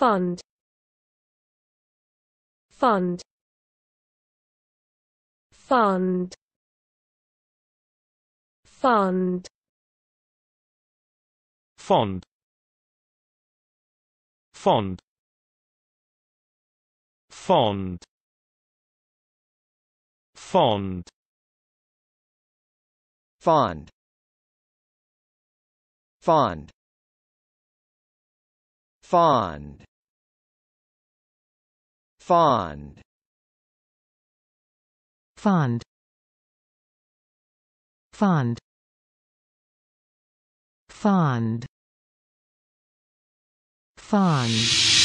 fund fund fund fund fond fond fond fond fond fond fond Fond Fond Fond Fond Fond